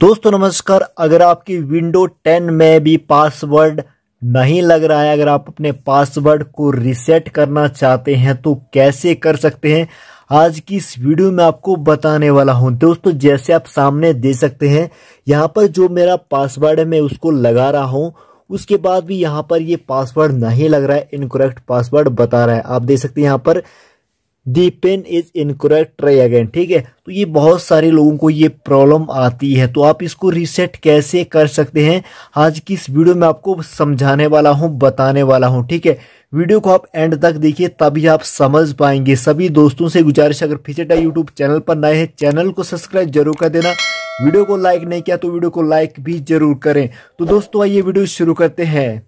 दोस्तों नमस्कार अगर आपकी विंडो 10 में भी पासवर्ड नहीं लग रहा है अगर आप अपने पासवर्ड को रिसेट करना चाहते हैं तो कैसे कर सकते हैं आज की इस वीडियो में आपको बताने वाला हूं दोस्तों जैसे आप सामने दे सकते हैं यहाँ पर जो मेरा पासवर्ड है मैं उसको लगा रहा हूँ उसके बाद भी यहाँ पर ये पासवर्ड नहीं लग रहा है इनकोरेक्ट पासवर्ड बता रहा है आप देख सकते हैं यहाँ पर the pin is incorrect try again ठीक है तो ये बहुत सारे लोगों को ये प्रॉब्लम आती है तो आप इसको रिसेट कैसे कर सकते हैं आज की इस वीडियो में आपको समझाने वाला हूँ बताने वाला हूँ ठीक है वीडियो को आप एंड तक देखिए तभी आप समझ पाएंगे सभी दोस्तों से गुजारिश अगर फिचेटा यूट्यूब चैनल पर नए हैं चैनल को सब्सक्राइब जरूर कर देना वीडियो को लाइक नहीं किया तो वीडियो को लाइक भी जरूर करें तो दोस्तों आइए वीडियो शुरू करते हैं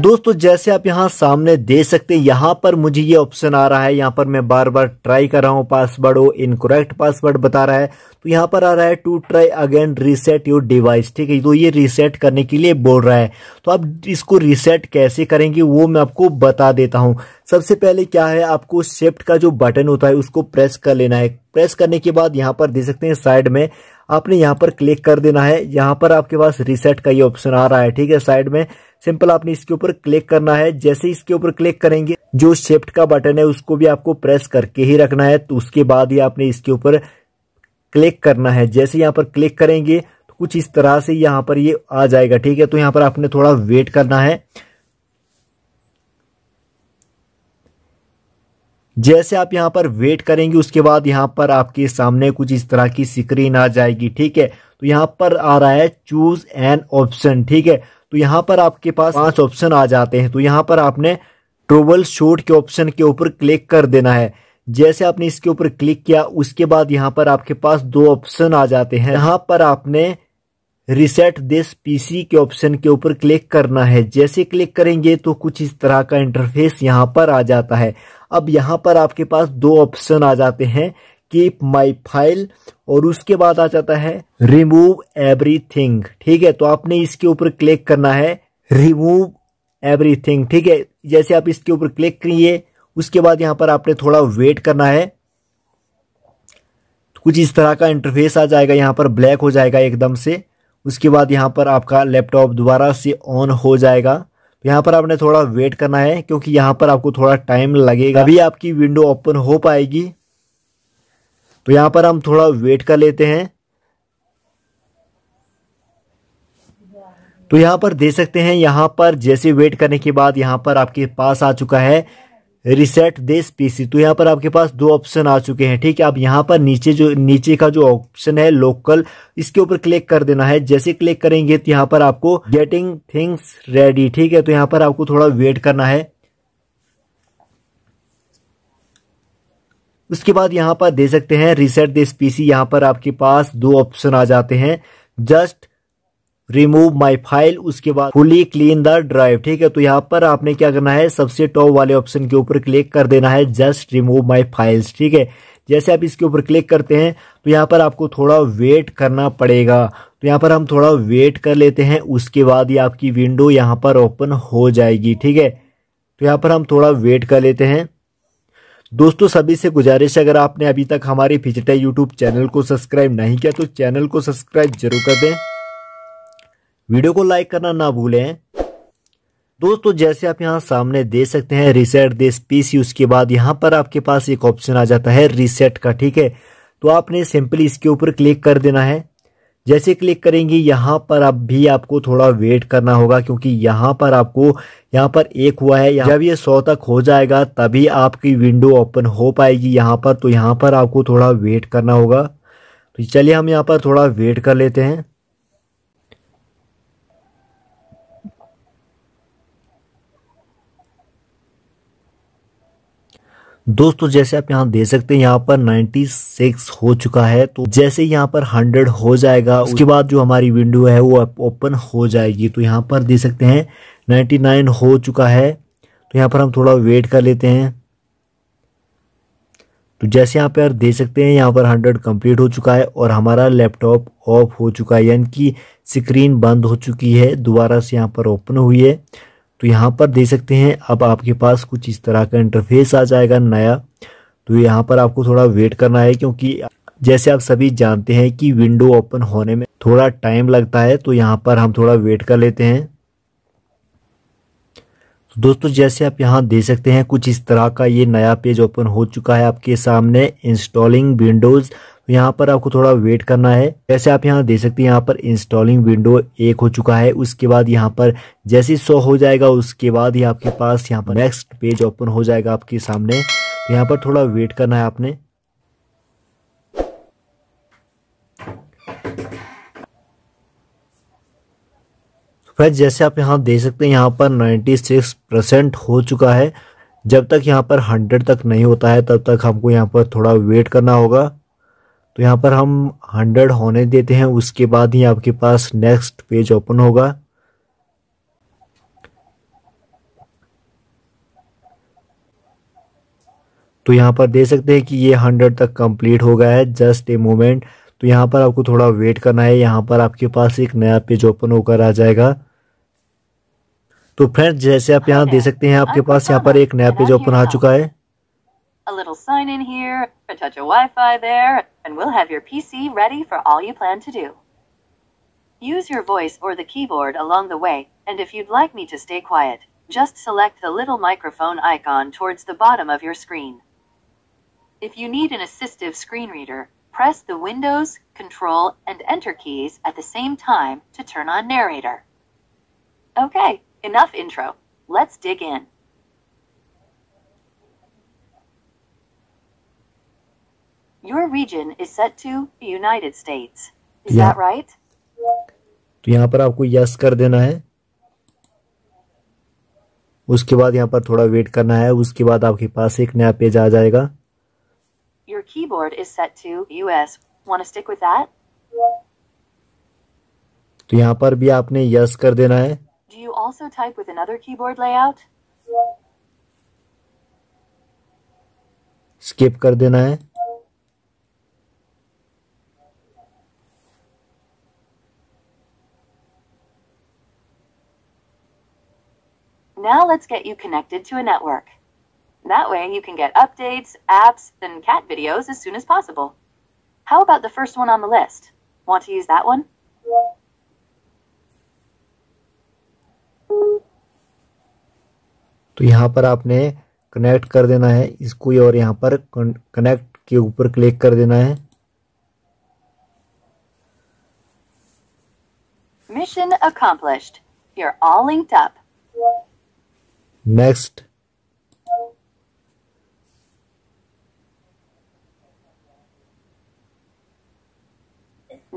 दोस्तों जैसे आप यहाँ सामने दे सकते हैं यहाँ पर मुझे ये ऑप्शन आ रहा है यहाँ पर मैं बार बार ट्राई कर रहा हूँ पासवर्ड वो इनकोरेक्ट पासवर्ड बता रहा है तो यहाँ पर आ रहा है to try again reset your device ठीक है तो ये रीसेट करने के लिए बोल रहा है तो आप इसको रीसेट कैसे करेंगे वो मैं आपको बता देता हूँ सबसे पहले क्या है आपको शिफ्ट का जो बटन होता है उसको प्रेस कर लेना है प्रेस करने के बाद यहाँ पर दे सकते हैं साइड में आपने यहाँ पर क्लिक कर देना है यहाँ पर आपके पास रीसेट का ये ऑप्शन आ रहा है ठीक है साइड में सिंपल आपने इसके ऊपर क्लिक करना है जैसे इसके ऊपर क्लिक करेंगे जो शिफ्ट का बटन है उसको भी आपको प्रेस करके ही रखना है तो उसके बाद ही आपने इसके ऊपर क्लिक करना है जैसे यहाँ पर क्लिक करेंगे तो कुछ इस तरह से यहाँ पर ये आ जाएगा ठीक है तो यहाँ पर आपने थोड़ा वेट करना है जैसे आप यहाँ पर वेट करेंगे उसके बाद यहाँ पर आपके सामने कुछ इस तरह की स्क्रीन आ जाएगी ठीक है तो यहाँ पर आ रहा है चूज एन ऑप्शन ठीक है तो यहाँ पर आपके पास पांच ऑप्शन आ जाते हैं तो यहाँ पर आपने ट्रोबल शूट के ऑप्शन के ऊपर क्लिक कर देना है जैसे आपने इसके ऊपर क्लिक किया उसके बाद यहाँ पर आपके पास दो ऑप्शन आ जाते हैं यहाँ पर आपने रिसेट दिस पीसी के ऑप्शन के ऊपर क्लिक करना है जैसे क्लिक करेंगे तो कुछ इस तरह का इंटरफेस यहाँ पर आ जाता है अब यहाँ पर आपके पास दो ऑप्शन आ जाते हैं कीप माई फाइल और उसके बाद आ जाता है रिमूव एवरीथिंग ठीक है तो आपने इसके ऊपर क्लिक करना है रिमूव एवरीथिंग ठीक है जैसे आप इसके ऊपर क्लिक करिए उसके बाद यहां पर आपने थोड़ा वेट करना है तो कुछ इस तरह का इंटरफेस आ जाएगा यहां पर ब्लैक हो जाएगा एकदम से उसके बाद यहां पर आपका लैपटॉप दोबारा से ऑन हो जाएगा तो पर आपने थोड़ा वेट करना है क्योंकि यहां पर आपको थोड़ा टाइम लगेगा अभी आपकी विंडो ओपन हो पाएगी तो यहां पर हम थोड़ा वेट कर लेते हैं तो यहां पर दे सकते हैं यहां पर जैसे वेट करने के बाद यहां पर आपके पास आ चुका है रिसेट दिस पीसी तो यहां पर आपके पास दो ऑप्शन आ चुके हैं ठीक है अब यहां पर नीचे जो नीचे का जो ऑप्शन है लोकल इसके ऊपर क्लिक कर देना है जैसे क्लिक करेंगे तो यहां पर आपको गेटिंग थिंग्स रेडी ठीक है तो यहां पर आपको थोड़ा वेट करना है उसके बाद यहाँ पर दे सकते हैं रिसेट दिस पीसी यहाँ पर आपके पास दो ऑप्शन आ जाते हैं जस्ट रिमूव माय फाइल उसके बाद फुली क्लीन द ड्राइव ठीक है तो यहाँ पर आपने क्या करना है सबसे टॉप वाले ऑप्शन के ऊपर क्लिक कर देना है जस्ट रिमूव माय फाइल्स ठीक है जैसे आप इसके ऊपर क्लिक करते हैं तो यहाँ पर आपको थोड़ा वेट करना पड़ेगा तो यहाँ पर हम थोड़ा वेट कर लेते हैं उसके बाद ही आपकी विंडो यहाँ पर ओपन हो जाएगी ठीक है तो यहाँ पर हम थोड़ा वेट कर लेते हैं दोस्तों सभी से गुजारिश अगर आपने अभी तक हमारे फिजिटा यूट्यूब चैनल को सब्सक्राइब नहीं किया तो चैनल को सब्सक्राइब जरूर कर दें वीडियो को लाइक करना ना भूलें दोस्तों जैसे आप यहां सामने दे सकते हैं रिसेट दिस पीसी उसके बाद यहां पर आपके पास एक ऑप्शन आ जाता है रिसेट का ठीक है तो आपने सिंपली इसके ऊपर क्लिक कर देना है जैसे क्लिक करेंगे यहाँ पर अब भी आपको थोड़ा वेट करना होगा क्योंकि यहाँ पर आपको यहाँ पर एक हुआ है जब ये सौ तक हो जाएगा तभी आपकी विंडो ओपन हो पाएगी यहाँ पर तो यहाँ पर आपको थोड़ा वेट करना होगा तो चलिए हम यहाँ पर थोड़ा वेट कर लेते हैं दोस्तों जैसे आप यहां दे सकते हैं यहां पर 96 हो चुका है तो जैसे यहाँ पर 100 हो जाएगा उसके बाद जो हमारी विंडो है वो ओपन हो जाएगी तो यहाँ पर दे सकते हैं 99 हो चुका है तो यहां पर हम थोड़ा वेट कर लेते हैं तो जैसे यहां पर दे सकते हैं यहां पर हंड्रेड कंप्लीट हो चुका है और हमारा लैपटॉप ऑफ हो चुका है यानी कि स्क्रीन बंद हो चुकी है दोबारा से यहाँ पर ओपन हुई है तो यहाँ पर दे सकते हैं अब आपके पास कुछ इस तरह का इंटरफेस आ जाएगा नया तो यहाँ पर आपको थोड़ा वेट करना है क्योंकि जैसे आप सभी जानते हैं कि विंडो ओपन होने में थोड़ा टाइम लगता है तो यहाँ पर हम थोड़ा वेट कर लेते हैं तो दोस्तों जैसे आप यहाँ दे सकते हैं कुछ इस तरह का ये नया पेज ओपन हो चुका है आपके सामने इंस्टॉलिंग विंडोज़ यहाँ पर आपको थोड़ा वेट करना है जैसे आप यहाँ देख सकते हैं यहाँ पर इंस्टॉलिंग विंडो एक हो चुका है उसके बाद यहाँ पर जैसे सो हो जाएगा उसके बाद ही आपके पास यहाँ पर नेक्स्ट पेज ओपन हो जाएगा आपके सामने तो यहाँ पर थोड़ा वेट करना है आपने फ्रेंड्स जैसे आप यहाँ देख सकते हैं यहाँ पर 96 परसेंट हो चुका है जब तक यहाँ पर 100 तक नहीं होता है तब तक हमको यहाँ पर थोड़ा वेट करना होगा तो यहाँ पर हम हंड्रेड होने देते हैं उसके बाद ही आपके पास नेक्स्ट पेज ओपन होगा तो यहाँ पर देख सकते हैं कि ये हंड्रेड तक कंप्लीट हो गया है जस्ट ए मोमेंट तो यहाँ पर आपको थोड़ा वेट करना है यहाँ पर आपके पास एक नया पेज ओपन होकर आ जाएगा तो फ्रेंड जैसे आप यहाँ देख सकते हैं आपके पास यहाँ पर एक नया पेज ओपन आ चुका है and we'll have your PC ready for all you plan to do. Use your voice or the keyboard along the way, and if you'd like me to stay quiet, just select the little microphone icon towards the bottom of your screen. If you need an assistive screen reader, press the Windows, Control, and Enter keys at the same time to turn on Narrator. Okay, enough intro. Let's dig in. Your region is set to United States. Is yeah. that right? तो यहाँ पर आपको yes कर देना है उसके बाद यहाँ पर थोड़ा वेट करना है उसके बाद आपके पास एक नया पेज आ जाएगा Your keyboard is set to US. Want to stick with that? तो यहाँ पर भी आपने यस कर देना है Do you also type with another keyboard layout? Skip कर देना है Now let's get you connected to a network. That way you can get updates, apps, and cat videos as soon as possible. How about the first one on the list? Want to use that one? तो यहाँ पर आपने connect कर देना है इसको और यहाँ पर कनेक्ट के ऊपर क्लिक कर देना है Mission accomplished. You're all linked up. Next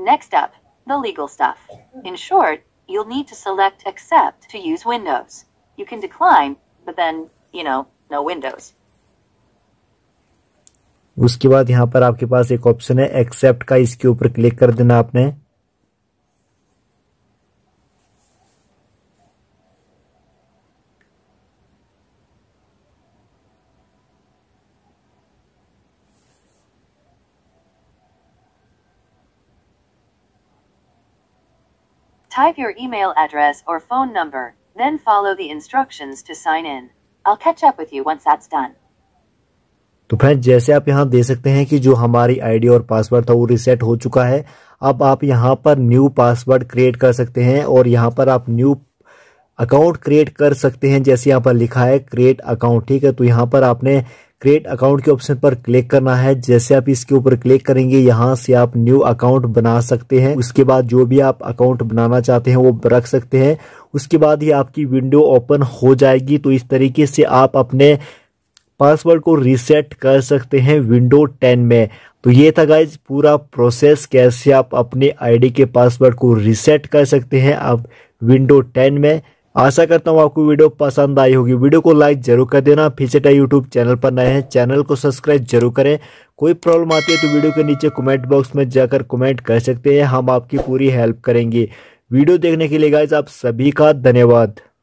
next up the legal stuff in short you need to select accept to use Windows you can decline but then you know no Windows उसके बाद यहां पर आपके पास एक option है accept का इसके ऊपर क्लिक कर देना आपने Type your email address or phone number, then follow the instructions to sign in. I'll catch up with you once that's done. तो फ्रेंड जैसे आप यहां देख सकते हैं कि जो हमारी आईडी और पासवर्ड था वो रिसेट हो चुका है अब आप यहां पर न्यू पासवर्ड क्रिएट कर सकते हैं और यहां पर आप न्यू अकाउंट क्रिएट कर सकते हैं जैसे यहां पर लिखा है क्रिएट अकाउंट ठीक है तो यहां पर आपने क्रिएट अकाउंट के ऑप्शन पर क्लिक करना है जैसे आप इसके ऊपर क्लिक करेंगे यहाँ से आप न्यू अकाउंट बना सकते हैं उसके बाद जो भी आप अकाउंट बनाना चाहते हैं वो रख सकते हैं उसके बाद ही आपकी विंडो ओपन हो जाएगी तो इस तरीके से आप अपने पासवर्ड को रीसेट कर सकते हैं विंडो 10 में तो ये था गाइज पूरा प्रोसेस कैसे आप अपने आईडी के पासवर्ड को रीसेट कर सकते हैं आप विंडो 10 में आशा करता हूँ आपको वीडियो पसंद आई होगी वीडियो को लाइक जरूर कर देना फिर से यूट्यूब चैनल पर नए हैं चैनल को सब्सक्राइब जरूर करें कोई प्रॉब्लम आती है तो वीडियो के नीचे कमेंट बॉक्स में जाकर कमेंट कर सकते हैं हम आपकी पूरी हेल्प करेंगे वीडियो देखने के लिए गाइज आप सभी का धन्यवाद